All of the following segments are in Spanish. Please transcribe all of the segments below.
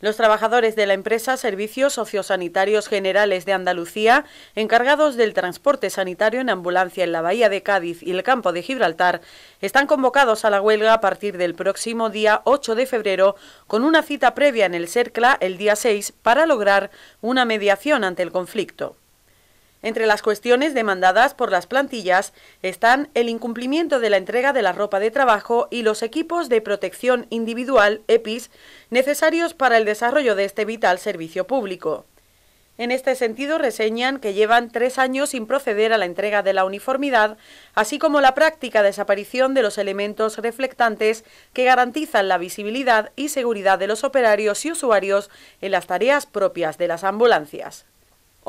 Los trabajadores de la empresa Servicios Sociosanitarios Generales de Andalucía, encargados del transporte sanitario en ambulancia en la Bahía de Cádiz y el campo de Gibraltar, están convocados a la huelga a partir del próximo día 8 de febrero con una cita previa en el CERCLA el día 6 para lograr una mediación ante el conflicto. Entre las cuestiones demandadas por las plantillas están el incumplimiento de la entrega de la ropa de trabajo y los equipos de protección individual, EPIs, necesarios para el desarrollo de este vital servicio público. En este sentido, reseñan que llevan tres años sin proceder a la entrega de la uniformidad, así como la práctica desaparición de los elementos reflectantes que garantizan la visibilidad y seguridad de los operarios y usuarios en las tareas propias de las ambulancias.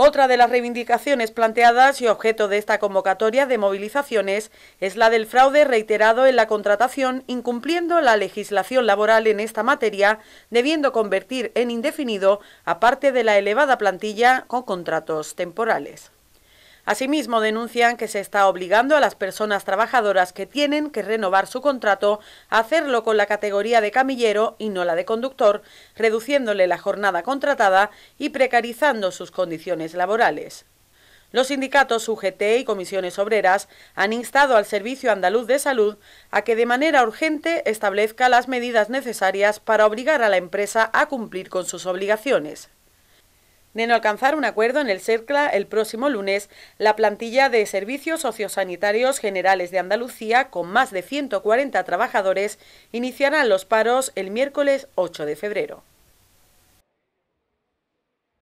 Otra de las reivindicaciones planteadas y objeto de esta convocatoria de movilizaciones es la del fraude reiterado en la contratación, incumpliendo la legislación laboral en esta materia, debiendo convertir en indefinido a parte de la elevada plantilla con contratos temporales. Asimismo, denuncian que se está obligando a las personas trabajadoras que tienen que renovar su contrato a hacerlo con la categoría de camillero y no la de conductor, reduciéndole la jornada contratada y precarizando sus condiciones laborales. Los sindicatos UGT y comisiones obreras han instado al Servicio Andaluz de Salud a que de manera urgente establezca las medidas necesarias para obligar a la empresa a cumplir con sus obligaciones. En alcanzar un acuerdo en el CERCLA el próximo lunes, la plantilla de Servicios Sociosanitarios Generales de Andalucía, con más de 140 trabajadores, iniciará los paros el miércoles 8 de febrero.